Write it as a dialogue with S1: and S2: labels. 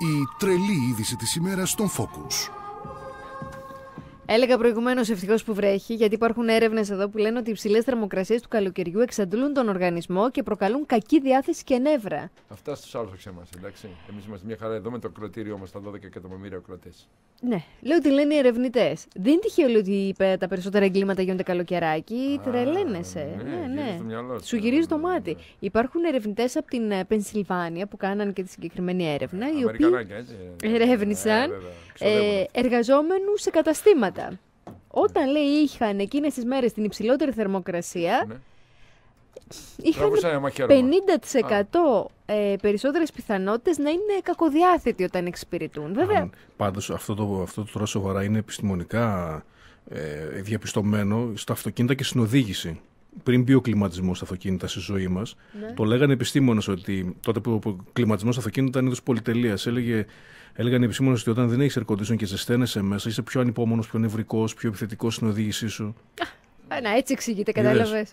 S1: η τρελή είδηση της ημέρας στον Focus.
S2: Έλεγα προηγουμένως ευτυχώς που βρέχει, γιατί υπάρχουν έρευνες εδώ που λένε ότι οι υψηλές θερμοκρασίες του καλοκαιριού εξαντλούν τον οργανισμό και προκαλούν κακή διάθεση και νεύρα.
S3: Αυτά στους άλλους εξ εντάξει. Εμείς είμαστε μια χαρά εδώ με το κροτήριο μας, τα 12 εκατομμύρια ακροτέ.
S2: Ναι. Λέω ότι λένε οι ερευνητές. Δεν είναι τυχαίο ότι είπε τα περισσότερα εγκλήματα γίνονται καλοκαιράκι. Τρελαίνεσαι. Ναι, ναι. ναι. Σου γυρίζει το μάτι. Υπάρχουν ερευνητές από την ε, Πενσιλβάνια που κάναν και τη συγκεκριμένη έρευνα. Οι οποίοι ερεύνησαν ε, ε εργαζόμενους σε καταστήματα. Όταν λέει είχαν εκείνες τις μέρες την υψηλότερη θερμοκρασία. Ναι είχαν 50% περισσότερες πιθανότητες να είναι κακοδιάθετοι όταν εξυπηρετούν. Βέβαια.
S1: Πάντως αυτό το, αυτό το σοβαρά είναι επιστημονικά ε, διαπιστωμένο στα αυτοκίνητα και στην οδήγηση. Πριν μπει ο κλιματισμός στα αυτοκίνητα στη ζωή μας, ναι. το λέγανε επιστήμονες ότι τότε που ο κλιματισμός στα αυτοκίνητα ήταν είδος πολυτελείας. Έλεγε Έλεγαν οι επιστήμονες ότι όταν δεν έχεις ερκοντήσεων και ζεσταίνεσαι μέσα, είσαι πιο ανυπόμονος, πιο νευρικός, πιο επιθετικός στην οδήγησή σου.
S2: Α, ε, να, έτσι εξηγείται, κατάλαβε.